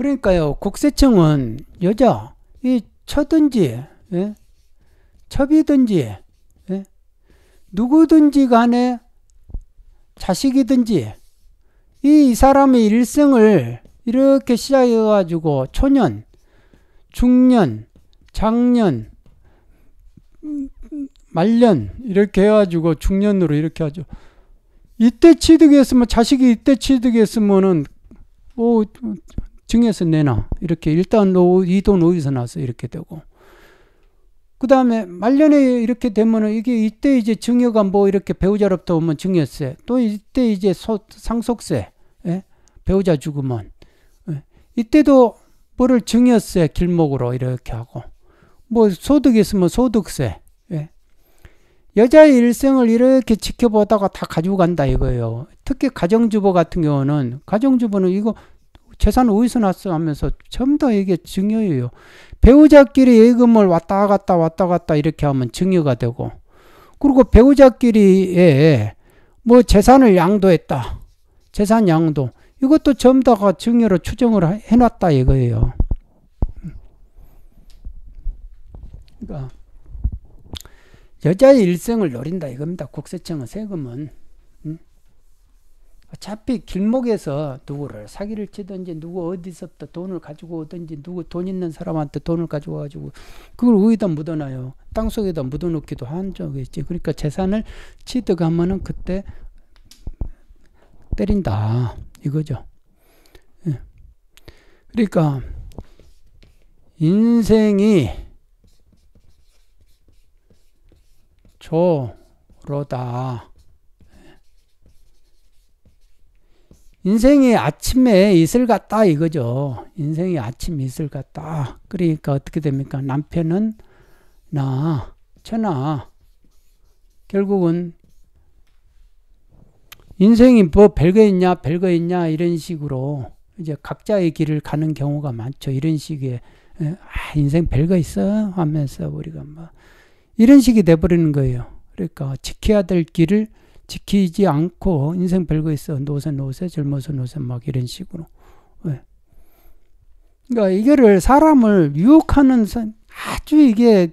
그러니까요, 국세청은 여자, 이 처든지, 예? 첩이든지, 예? 누구든지 간에 자식이든지, 이 사람의 일생을 이렇게 시작해가지고 초년, 중년, 장년, 말년 이렇게 해가지고 중년으로 이렇게 하죠. 이때 취득했으면 자식이 이때 취득했으면은 뭐 증여서 내놔. 이렇게 일단 너이돈 어디서 나서 이렇게 되고. 그 다음에 말년에 이렇게 되면은 이게 이때 이제 증여가 뭐 이렇게 배우자로부터 오면 증여세. 또 이때 이제 소, 상속세. 예? 배우자 죽으면. 예? 이때도 뭐를 증여세 길목으로 이렇게 하고. 뭐 소득이 있으면 소득세. 예? 여자의 일생을 이렇게 지켜보다가 다 가지고 간다 이거예요. 특히 가정주부 같은 경우는 가정주부는 이거 재산 어디서 났어 하면서 전부 다 이게 증여예요. 배우자끼리 예금을 왔다 갔다 왔다 갔다 이렇게 하면 증여가 되고 그리고 배우자끼리에 뭐 재산을 양도했다. 재산 양도. 이것도 전부 다가 증여로 추정을 해놨다 이거예요. 그러니까 여자의 일생을 노린다 이겁니다. 국세청은 세금은. 어차피 길목에서 누구를 사기를 치든지 누구 어디서부터 돈을 가지고 오든지 누구 돈 있는 사람한테 돈을 가지고 가지고 그걸 어디다 묻어놔요. 땅속에다 묻어놓기도 한 적이 있지. 그러니까 재산을 취득하면은 그때 때린다 이거죠. 예. 그러니까 인생이 조로다. 인생이 아침에 이슬 같다 이거죠. 인생이 아침 이슬 같다. 그러니까 어떻게 됩니까? 남편은 나, 천하. 결국은 인생이 뭐 별거 있냐, 별거 있냐 이런 식으로 이제 각자의 길을 가는 경우가 많죠. 이런 식의 아, 인생 별거 있어 하면서 우리가 뭐 이런 식이 돼버리는 거예요. 그러니까 지켜야 될 길을 지키지 않고 인생 별거 있어 노세 노세 젊어서 노세 막 이런 식으로 네. 그러니까 이거를 사람을 유혹하는 아주 이게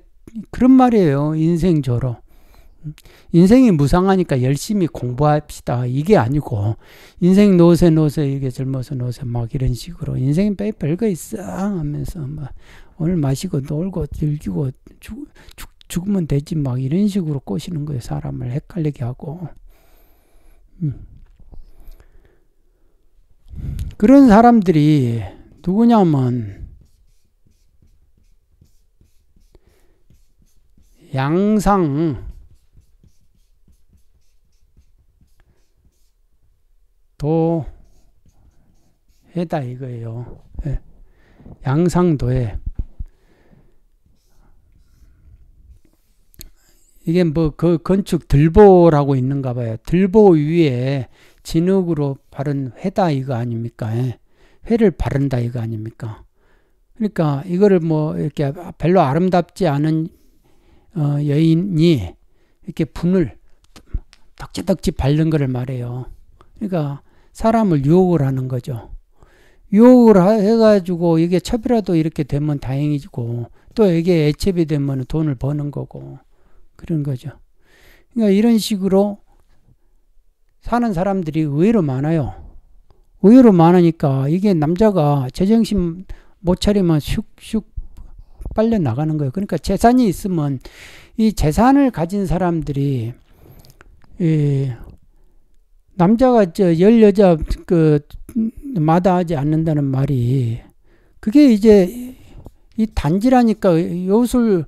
그런 말이에요 인생조로 음, 인생이 무상하니까 열심히 공부합시다. 이게 아니고, 인생 노세, 노세, 이게 젊어서 노세, 막 이런 식으로, 인생 빼 별거 있어. 하면서, 막, 뭐 오늘 마시고 놀고 즐기고 죽, 죽, 죽으면 되지. 막 이런 식으로 꼬시는 거예요. 사람을 헷갈리게 하고. 음. 그런 사람들이 누구냐면 양상 도해다 이거예요. 예. 양상도에 이게 뭐 그 건축 들보라고 있는가 봐요. 들보 위에 진흙으로 바른 회다 이거 아닙니까? 예. 회를 바른다 이거 아닙니까? 그러니까 이거를 뭐 이렇게 별로 아름답지 않은 어, 여인이 이렇게 분을 덕지덕지 바른 거를 말해요. 그러니까 사람을 유혹을 하는 거죠. 유혹을 해가지고 이게 첩이라도 이렇게 되면 다행이고 또 이게 애첩이 되면 돈을 버는 거고 그런 거죠. 그러니까 이런 식으로 사는 사람들이 의외로 많아요. 의외로 많으니까 이게 남자가 제정신 못 차리면 슉슉 빨려 나가는 거예요. 그러니까 재산이 있으면 이 재산을 가진 사람들이 이 예, 남자가 저열 여자 그 마다하지 않는다는 말이 그게 이제 이 단지라니까 요술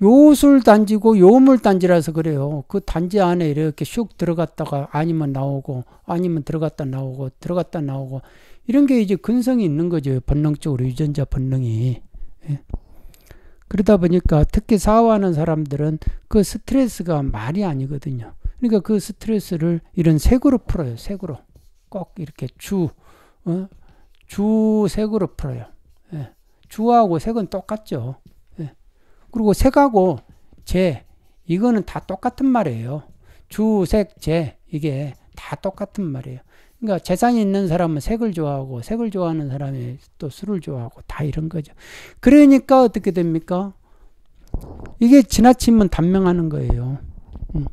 요술 단지고 요물 단지라서 그래요. 그 단지 안에 이렇게 슉 들어갔다가 아니면 나오고 아니면 들어갔다 나오고 들어갔다 나오고 이런 게 이제 근성이 있는 거죠. 본능적으로 유전자 본능이. 예. 그러다 보니까 특히 사화하는 사람들은 그 스트레스가 말이 아니거든요. 그러니까 그 스트레스를 이런 색으로 풀어요. 색으로. 꼭 이렇게 주, 어? 주색으로 풀어요. 예. 주하고 색은 똑같죠. 그리고 색하고 재 이거는 다 똑같은 말이에요. 주, 색, 재 이게 다 똑같은 말이에요. 그러니까 재산이 있는 사람은 색을 좋아하고 색을 좋아하는 사람이 또 술을 좋아하고 다 이런 거죠. 그러니까 어떻게 됩니까? 이게 지나치면 단명하는 거예요. 음.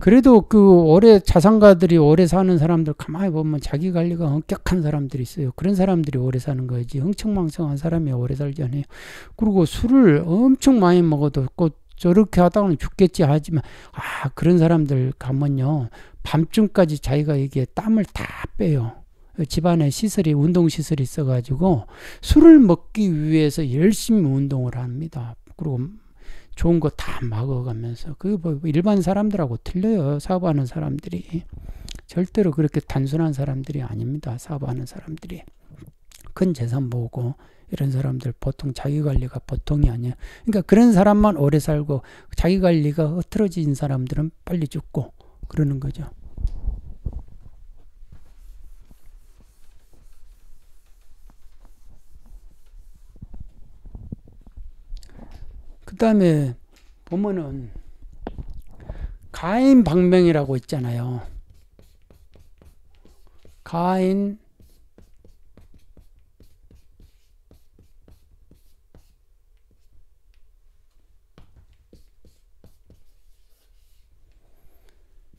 그래도 그 오래 자산가들이 오래 사는 사람들 가만히 보면 자기 관리가 엄격한 사람들이 있어요. 그런 사람들이 오래 사는 거지. 흥청망청한 사람이 오래 살지 않아요. 그리고 술을 엄청 많이 먹어도 꼭 저렇게 하다가는 죽겠지 하지만 아 그런 사람들 가면요 밤중까지 자기가 이게 땀을 다 빼요. 집안에 시설이 운동 시설이 있어가지고 술을 먹기 위해서 열심히 운동을 합니다. 그리고 좋은 거 다 막아가면서 그뭐 일반 사람들하고 틀려요. 사업하는 사람들이 절대로 그렇게 단순한 사람들이 아닙니다. 사업하는 사람들이 큰 재산 보고 이런 사람들 보통 자기 관리가 보통이 아니에요. 그러니까 그런 사람만 오래 살고 자기 관리가 흐트러진 사람들은 빨리 죽고 그러는 거죠. 그 다음에 보면은 가인 방명이라고 있잖아요. 가인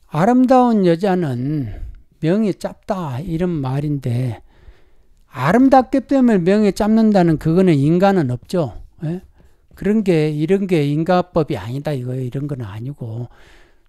아름다운 여자는 명이 짧다 이런 말인데 아름답기 때문에 명이 짧는다는 그거는 인간은 없죠. 예? 그런 게 이런 게 인가법이 아니다 이거예요. 이런 건 아니고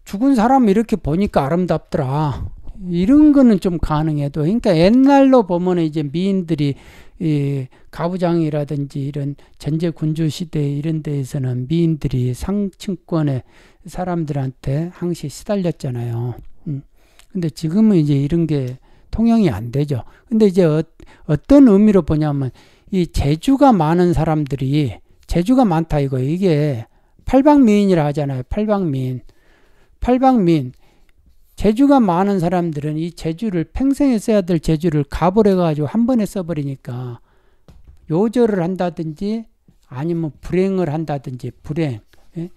죽은 사람 이렇게 보니까 아름답더라. 이런 거는 좀 가능해도 그러니까 옛날로 보면 이제 미인들이 이 가부장이라든지 이런 전제 군주 시대 이런 데에서는 미인들이 상층권의 사람들한테 항시 시달렸잖아요. 음. 근데 지금은 이제 이런 게 통용이 안 되죠. 근데 이제 어, 떤 의미로 보냐면 이 재주가 많은 사람들이 재주가 많다 이거 이게 팔방미인이라 하잖아요. 팔방미인. 팔방미인. 재주가 많은 사람들은 이 재주를 평생에 써야 될 재주를 가버려 가지고한 번에 써버리니까 요절을 한다든지 아니면 불행을 한다든지 불행. 예?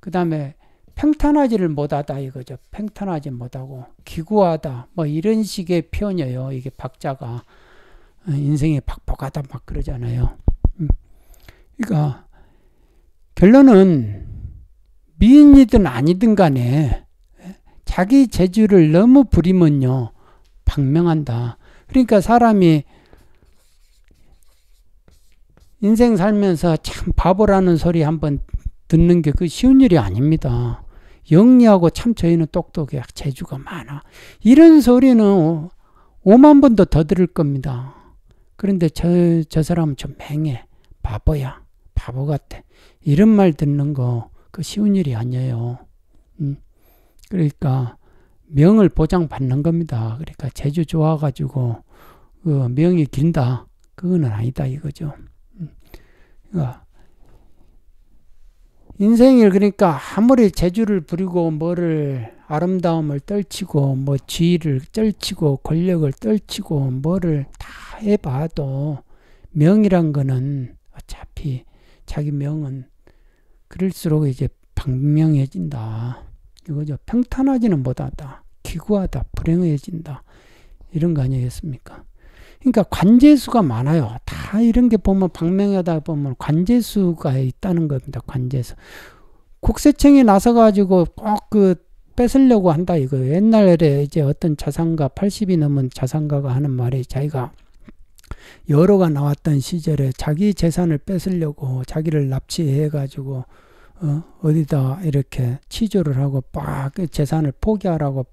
그 다음에 평탄하지를 못하다 이거죠. 평탄하지 못하고 기구하다 뭐 이런 식의 표현이에요. 이게 박자가 어, 인생이 박복하다 막 그러잖아요. 그러니까 결론은 미인이든 아니든 간에 예, 자기 재주를 너무 부리면요 방명한다. 그러니까 사람이 인생 살면서 참 바보라는 소리 한 번 듣는 게 그 쉬운 일이 아닙니다. 영리하고 참 저희는 똑똑해 아, 재주가 많아. 이런 소리는 5만 번도 더 들을 겁니다. 그런데 저, 저 사람은 좀 맹해. 바보야. 바보 같아. 이런 말 듣는 거 그 쉬운 일이 아니에요. 음. 그러니까 명을 보장받는 겁니다. 그러니까 재주 좋아가지고 그 명이 긴다. 그거는 아니다 이거죠. 음. 그러니까 인생을 그러니까 아무리 재주를 부리고 뭐를 아름다움을 떨치고 뭐 지위를 떨치고 권력을 떨치고 뭐를 다 해봐도 명이란 거는 어차피 자기 명은 그럴수록 이제 방명해진다. 이거죠. 평탄하지는 못하다. 기구하다. 불행해진다. 이런 거 아니겠습니까? 그러니까 관제수가 많아요. 다 이런 게 보면 방명하다 보면 관제수가 있다는 겁니다. 관제수. 국세청이 나서가지고 꼭 그 뺏으려고 한다 이거 옛날에 이제 어떤 자산가 80이 넘은 자산가가 하는 말이 자기가 여러가 나왔던 시절에 자기 재산을 뺏으려고 자기를 납치해가지고 어, 어디다 이렇게 치조를 하고 빡 재산을 포기하라고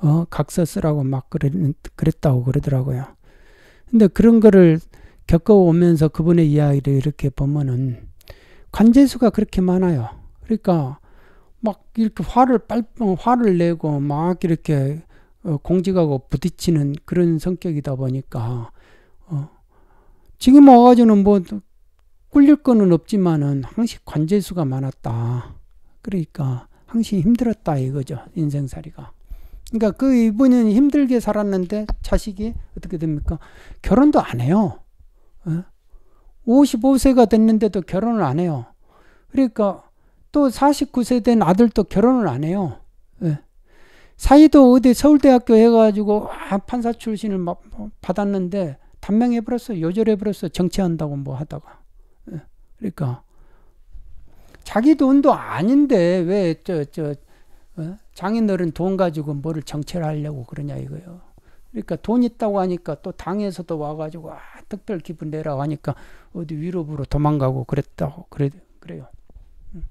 어, 각서 쓰라고 막 그랬, 그랬다고 그러더라고요. 근데 그런 거를 겪어오면서 그분의 이야기를 이렇게 보면은 관제수가 그렇게 많아요. 그러니까 막 이렇게 화를 빨 화를 내고 막 이렇게 어, 공직하고 부딪히는 그런 성격이다 보니까 어. 지금 와가지고는 뭐 꿀릴 거는 없지만은 항시 관제수가 많았다. 그러니까 항시 힘들었다 이거죠 인생살이가. 그러니까 그 이분은 힘들게 살았는데 자식이 어떻게 됩니까? 결혼도 안 해요. 어? 55세가 됐는데도 결혼을 안 해요. 그러니까 또 49세 된 아들도 결혼을 안 해요. 예. 사이도 어디 서울대학교 해가지고 아, 판사 출신을 받았는데 단명해버렸어. 요절해버렸어. 정치한다고 뭐 하다가. 예, 그러니까 자기 돈도 아닌데 왜 저저 어? 장인어른 돈 가지고 뭐를 정체를 하려고 그러냐 이거요. 그러니까 돈 있다고 하니까 또 당에서도 와가지고 아 특별 기분 내라고 하니까 어디 유럽으로 도망가고 그랬다고 그래 그래요. 음.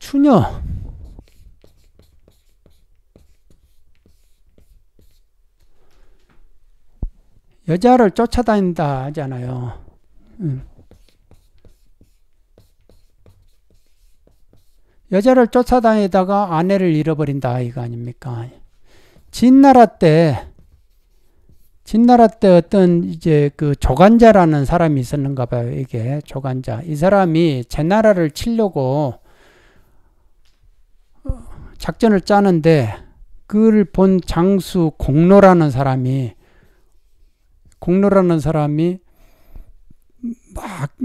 추녀 여자를 쫓아다닌다 하잖아요. 음. 여자를 쫓아다니다가 아내를 잃어버린다 이거 아닙니까? 진나라 때 진나라 때 어떤 이제 그 조간자라는 사람이 있었는가 봐요. 이게 조간자. 이 사람이 제 나라를 치려고 어, 작전을 짜는데 그를 본 장수 공로라는 사람이 공로라는 사람이 막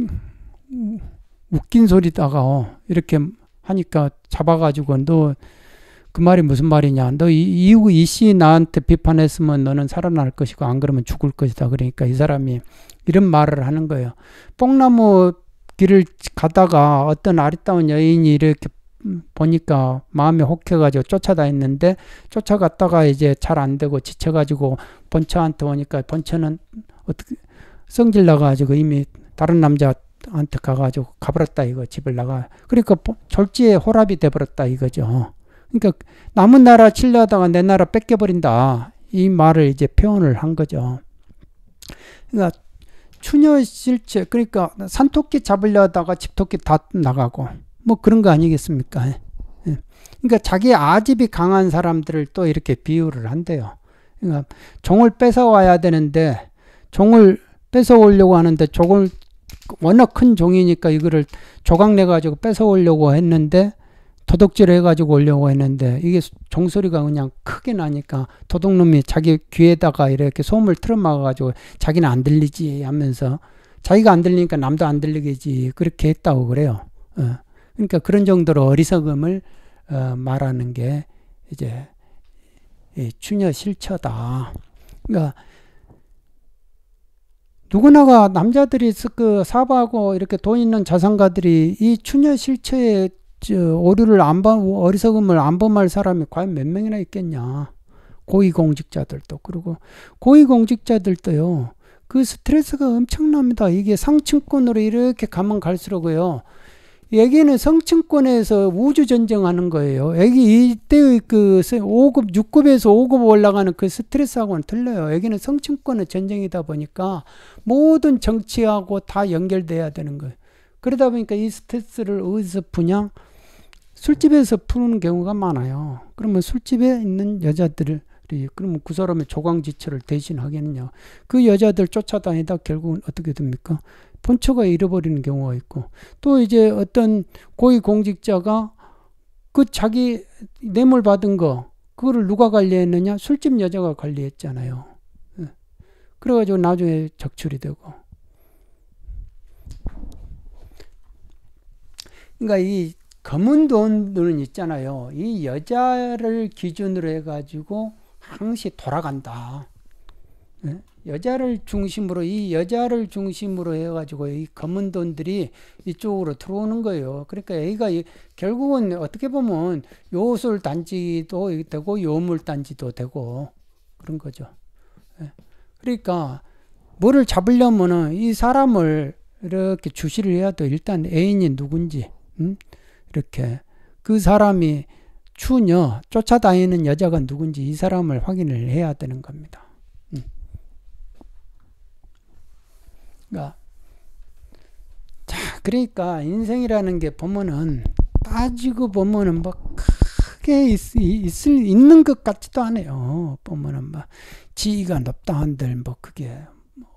웃긴 소리다가 이렇게 하니까 잡아가지고 너 그 말이 무슨 말이냐 너 이, 이후 이씨 나한테 비판했으면 너는 살아날 것이고 안 그러면 죽을 것이다 그러니까 이 사람이 이런 말을 하는 거예요 뽕나무 길을 가다가 어떤 아리따운 여인이 이렇게 보니까 마음이 혹해가지고 쫓아다녔는데 쫓아갔다가 이제 잘 안 되고 지쳐가지고 본처한테 오니까 본처는 어떻게 성질 나가지고 이미 다른 남자한테 가가지고 가버렸다 이거 집을 나가 그러니까 졸지에 호랍이 돼버렸다 이거죠. 그러니까 남은 나라 칠려다가 내 나라 뺏겨버린다 이 말을 이제 표현을 한 거죠. 그러니까 추녀 실체 그러니까 산토끼 잡으려다가 집토끼 다 나가고 뭐 그런 거 아니겠습니까? 예. 예. 그러니까 자기 아집이 강한 사람들을 또 이렇게 비유를 한대요. 그러니까 종을 뺏어와야 되는데 종을 뺏어오려고 하는데 종을 워낙 큰 종이니까 이거를 조각내 가지고 뺏어오려고 했는데 도둑질 해가지고 오려고 했는데 이게 종소리가 그냥 크게 나니까 도둑놈이 자기 귀에다가 이렇게 소음을 틀어막아가지고 자기는 안 들리지 하면서 자기가 안 들리니까 남도 안 들리겠지 그렇게 했다고 그래요. 어. 그러니까 그런 정도로 어리석음을 어, 말하는 게 이제 이 추녀 실처다. 그러니까 누구나가 남자들이 그 사부하고 이렇게 돈 있는 자산가들이 이 추녀 실체의 오류를 안 범, 어리석음을 안 범할 사람이 과연 몇 명이나 있겠냐. 고위공직자들도 그리고 고위공직자들도요. 그 스트레스가 엄청납니다. 이게 상층권으로 이렇게 가면 갈수록요. 여기는 성층권에서 우주전쟁하는 거예요. 애기 이때의 그 5급, 6급에서 5급 올라가는 그 스트레스하고는 틀려요. 애기는 성층권의 전쟁이다 보니까 모든 정치하고 다 연결돼야 되는 거예요. 그러다 보니까 이 스트레스를 어디서 푸냐? 술집에서 푸는 경우가 많아요. 그러면 술집에 있는 여자들을 그러면 그 사람의 조광지처를 대신하겠냐그 여자들 쫓아다니다 결국은 어떻게 됩니까? 본처가 잃어버리는 경우가 있고 또 이제 어떤 고위공직자가 그 자기 뇌물 받은 거 그거를 누가 관리했느냐 술집 여자가 관리했잖아요. 예. 그래가지고 나중에 적출이 되고. 그러니까 이 검은 돈들은 있잖아요. 이 여자를 기준으로 해가지고 항시 돌아간다. 예. 여자를 중심으로 이 여자를 중심으로 해가지고 이 검은 돈들이 이쪽으로 들어오는 거예요. 그러니까 A가 결국은 어떻게 보면 요술 단지도 되고 요물 단지도 되고 그런 거죠. 예. 그러니까 뭐를 잡으려면은 이 사람을 이렇게 주시를 해야 돼. 일단 애인이 누군지 음? 이렇게 그 사람이 추녀 쫓아다니는 여자가 누군지 이 사람을 확인을 해야 되는 겁니다. 그러니까 자, 그러니까 인생이라는 게 보면은 따지고 보면은 뭐 크게 있, 있을 있는 것 같지도 않아요. 보면은 막 뭐 지위가 높다 한들 뭐 그게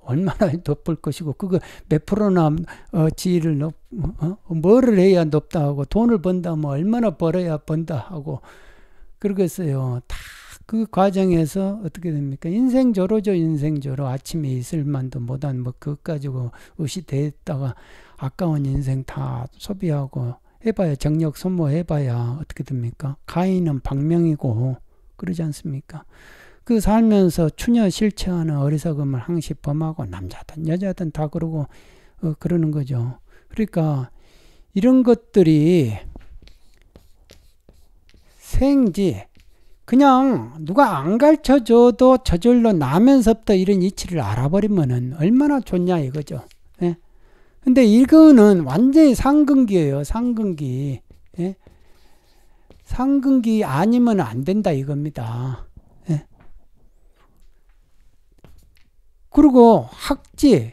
얼마나 높을 것이고 그거 몇 프로나 어, 지위를 높 어? 어 뭐를 해야 높다 하고 돈을 번다 뭐 얼마나 벌어야 번다 하고 그러겠어요. 다그 과정에서 어떻게 됩니까? 인생저로죠, 인생저로. 아침에 있을만도 못한 뭐 그것 가지고 옷이 됐다가 아까운 인생 다 소비하고 해봐야 정력 소모해봐야 어떻게 됩니까? 가인은 박명이고 그러지 않습니까? 그 살면서 추녀 실체하는 어리석음을 항시 범하고 남자든 여자든 다 그러고 어, 그러는 거죠. 그러니까 이런 것들이 생지 그냥 누가 안 가르쳐줘도 저절로 나면서부터 이런 이치를 알아버리면은 얼마나 좋냐 이거죠. 예? 근데 이거는 완전히 상근기예요. 상근기. 예? 상근기 아니면 안 된다 이겁니다. 예? 그리고 학지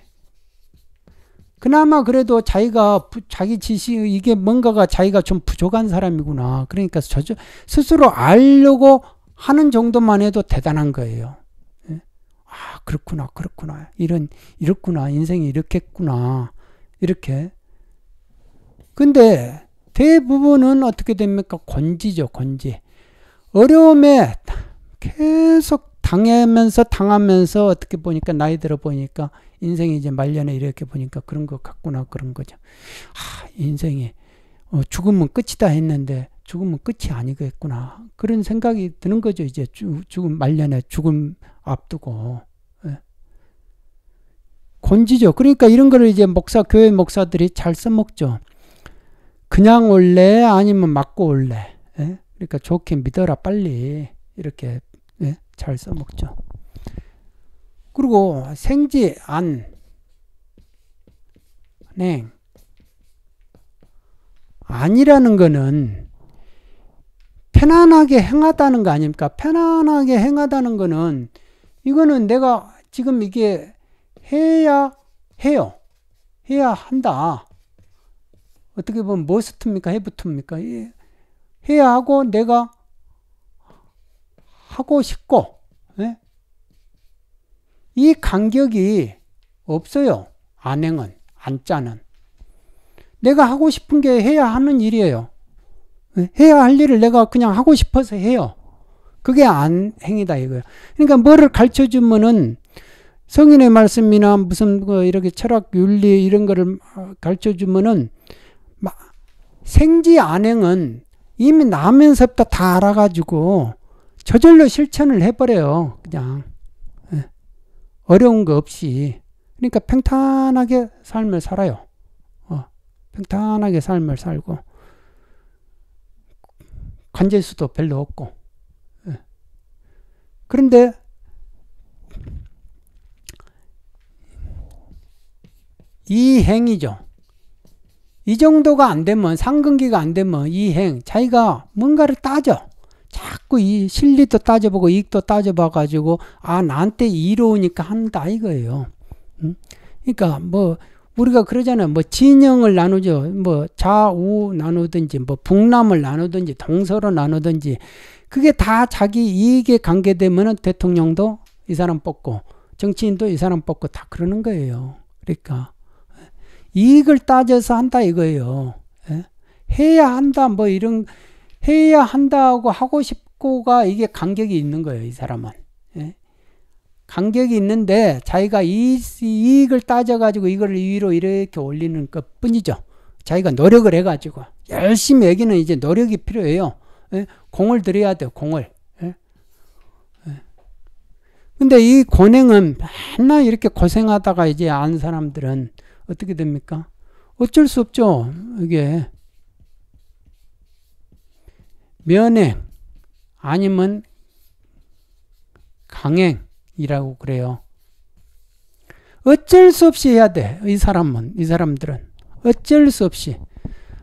그나마 그래도 자기가 자기 지식 이게 뭔가가 자기가 좀 부족한 사람이구나. 그러니까 저저 스스로 알려고 하는 정도만 해도 대단한 거예요. 예? 아 그렇구나 그렇구나 이런 이렇구나 인생이 이렇겠구나 이렇게. 근데 대부분은 어떻게 됩니까? 건지죠 건지. 어려움에 계속 당하면서 당하면서 어떻게 보니까 나이 들어 보니까 인생이 이제 말년에 이렇게 보니까 그런 것 같구나 그런 거죠. 아, 인생이 어, 죽으면 끝이다 했는데 죽으면 끝이 아니겠구나 그런 생각이 드는 거죠. 이제 주, 죽음 말년에 죽음 앞두고 예. 곤지죠. 그러니까 이런 거를 이제 목사 교회 목사들이 잘 써먹죠. 그냥 올래 아니면 맞고 올래. 예? 그러니까 좋게 믿어라 빨리 이렇게 잘 써먹죠. 그리고 생지 안, 냉, 네. 안이라는 거는 편안하게 행하다는 거 아닙니까? 편안하게 행하다는 거는 이거는 내가 지금 이게 해야 해요. 해야 한다. 어떻게 보면 머스트입니까? 뭐 해부트입니까? 예. 해야 하고 내가 하고 싶고 예? 이 간격이 없어요. 안행은 안짜는 내가 하고 싶은 게 해야 하는 일이에요. 예? 해야 할 일을 내가 그냥 하고 싶어서 해요. 그게 안행이다 이거예요. 그러니까 뭐를 가르쳐 주면은 성인의 말씀이나 무슨 뭐 이렇게 철학 윤리 이런 거를 가르쳐 주면은 생지 안행은 이미 나면서부터 다 알아가지고 저절로 실천을 해버려요. 그냥. 예. 어려운 거 없이. 그러니까 평탄하게 삶을 살아요. 어, 평탄하게 삶을 살고. 관제수도 별로 없고. 예. 그런데 이 행이죠. 이 정도가 안 되면 상근기가 안 되면 이행 자기가 뭔가를 따져. 자꾸 이 실리도 따져보고 이익도 따져봐 가지고 아 나한테 이로우니까 한다 이거예요. 그러니까 뭐 우리가 그러잖아요. 뭐 진영을 나누죠. 뭐 좌우 나누든지 뭐 북남을 나누든지 동서로 나누든지 그게 다 자기 이익에 관계되면은 대통령도 이 사람 뽑고 정치인도 이 사람 뽑고 다 그러는 거예요. 그러니까 이익을 따져서 한다 이거예요. 예? 해야 한다 뭐 이런 해야 한다고 하고 싶고가 이게 간격이 있는 거예요. 이 사람은. 예? 간격이 있는데 자기가 이, 이익을 따져가지고 이걸 위로 이렇게 올리는 것 뿐이죠. 자기가 노력을 해가지고 열심히 여기는 이제 노력이 필요해요. 예? 공을 들여야 돼요. 공을. 예? 예. 근데 이 권행은 맨날 이렇게 고생하다가 이제 아 사람들은 어떻게 됩니까? 어쩔 수 없죠. 이게 면행 아니면 강행이라고 그래요. 어쩔 수 없이 해야 돼. 이 사람은 이 사람들은 어쩔 수 없이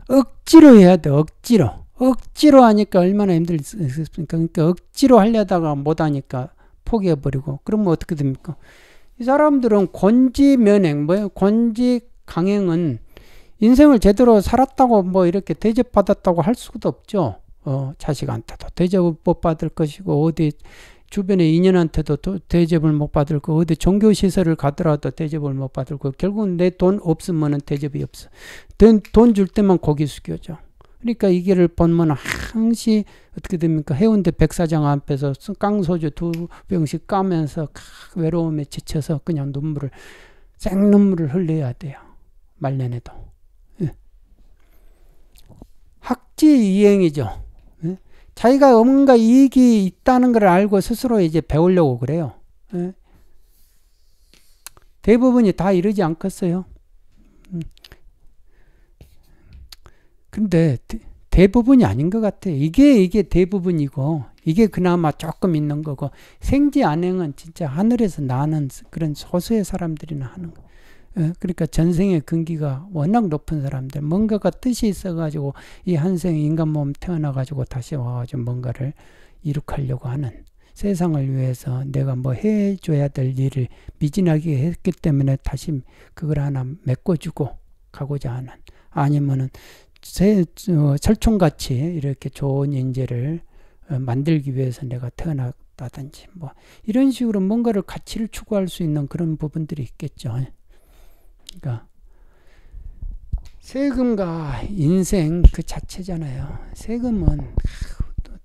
억지로 해야 돼. 억지로. 억지로 하니까 얼마나 힘들겠습니까? 그러니까 억지로 하려다가 못 하니까 포기해 버리고 그러면 뭐 어떻게 됩니까? 이 사람들은 권지 면행 뭐예요? 권지 강행은 인생을 제대로 살았다고 뭐 이렇게 대접받았다고 할 수도 없죠. 어, 자식한테도 대접을 못 받을 것이고 어디 주변의 인연한테도 대접을 못 받을 거 어디 종교 시설을 가더라도 대접을 못 받을 거 결국은 내돈 없으면은 대접이 없어 돈 돈 줄 때만 고기 숙여줘 그러니까 이게를 보면 항시 어떻게 됩니까 해운대 백사장 앞에서 깡소주 두 병씩 까면서 외로움에 지쳐서 그냥 눈물을 생눈물을 흘려야 돼요 말년에도 예. 학지 이행이죠. 자기가 뭔가 이익이 있다는 걸 알고 스스로 이제 배우려고 그래요. 예. 대부분이 다 이러지 않겠어요. 음. 근데 대, 부분이 아닌 것 같아. 이게 이게 대부분이고 이게 그나마 조금 있는 거고 생지 안행은 진짜 하늘에서 나는 그런 소수의 사람들이나 하는 거. 예, 그러니까 전생의 근기가 워낙 높은 사람들 뭔가가 뜻이 있어가지고 이 한생 인간 몸 태어나가지고 다시 와가지고 뭔가를 이룩하려고 하는 세상을 위해서 내가 뭐 해줘야 될 일을 미진하게 했기 때문에 다시 그걸 하나 메꿔주고 가고자 하는 아니면은 세, 어, 철총같이 이렇게 좋은 인재를 어, 만들기 위해서 내가 태어났다든지 뭐 이런 식으로 뭔가를 가치를 추구할 수 있는 그런 부분들이 있겠죠. 않습니까? 그러니까 세금과 인생 그 자체잖아요. 세금은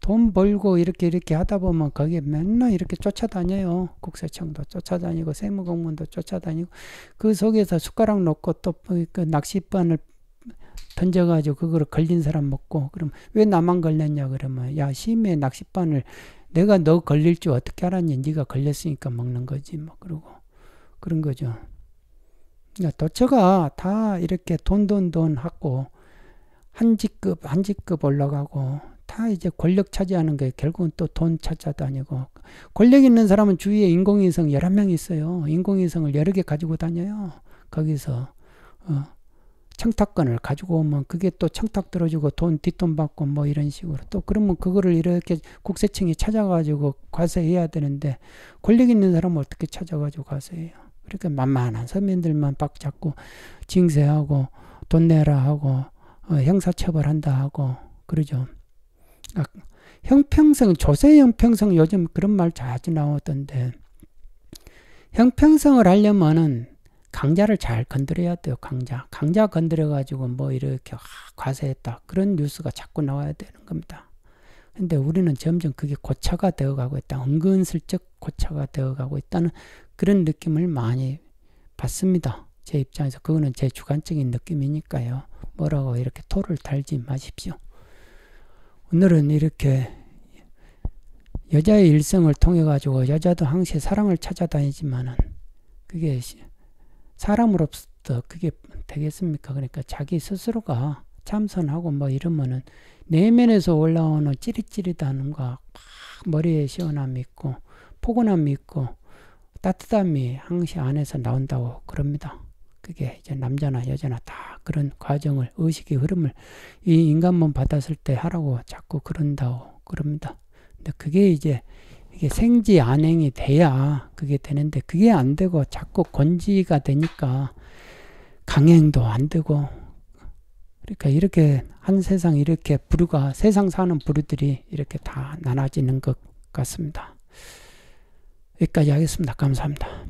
돈 벌고 이렇게 이렇게 하다 보면 거기에 맨날 이렇게 쫓아다녀요. 국세청도 쫓아다니고 세무공무원도 쫓아다니고 그 속에서 숟가락 놓고또그 낚싯바늘 던져가지고 그걸 걸린 사람 먹고 그럼 왜 나만 걸렸냐 그러면 야 심해 낚싯바늘 내가 너 걸릴 줄 어떻게 알았니 네가 걸렸으니까 먹는 거지 뭐 그러고 그런 거죠. 도처가 다 이렇게 돈 돈돈 하고 한 직급 한 직급 올라가고 다 이제 권력 차지하는 게 결국은 또 돈 찾아다니고 권력 있는 사람은 주위에 인공위성 1 1명 있어요. 인공위성을 여러 개 가지고 다녀요. 거기서 어, 청탁권을 가지고 오면 그게 또 청탁 들어주고 돈 뒷돈 받고 뭐 이런 식으로 또 그러면 그거를 이렇게 국세청이 찾아가지고 과세해야 되는데 권력 있는 사람은 어떻게 찾아가지고 과세해요? 이렇게 만만한 서민들만 빡 잡고 징세하고 돈 내라 하고 어, 형사처벌한다 하고 그러죠. 그 형평성 조세 형평성 요즘 그런 말 자주 나오던데 형평성을 하려면은 강자를 잘 건드려야 돼요. 강자 강자 건드려 가지고 뭐 이렇게 과세했다 그런 뉴스가 자꾸 나와야 되는 겁니다. 근데 우리는 점점 그게 고차가 되어가고 있다. 은근슬쩍 고차가 되어가고 있다는 그런 느낌을 많이 받습니다. 제 입장에서 그거는 제 주관적인 느낌이니까요. 뭐라고 이렇게 토를 달지 마십시오. 오늘은 이렇게 여자의 일생을 통해 가지고 여자도 항시 사랑을 찾아다니지만은 그게 사람으로부 그게 되겠습니까? 그러니까 자기 스스로가 참선하고 뭐 이러면은 내면에서 올라오는 찌릿찌릿함과 막 머리에 시원함이 있고 포근함이 있고 따뜻함이 항시 안에서 나온다고 그럽니다. 그게 이제 남자나 여자나 다 그런 과정을 의식의 흐름을 이 인간 몸 받았을 때 하라고 자꾸 그런다고 그럽니다. 근데 그게 이제 이게 생지 안행이 돼야 그게 되는데 그게 안 되고 자꾸 건지가 되니까 강행도 안 되고 그러니까 이렇게 한 세상 이렇게 부류가 세상 사는 부류들이 이렇게 다 나눠지는 것 같습니다. 여기까지 하겠습니다. 감사합니다.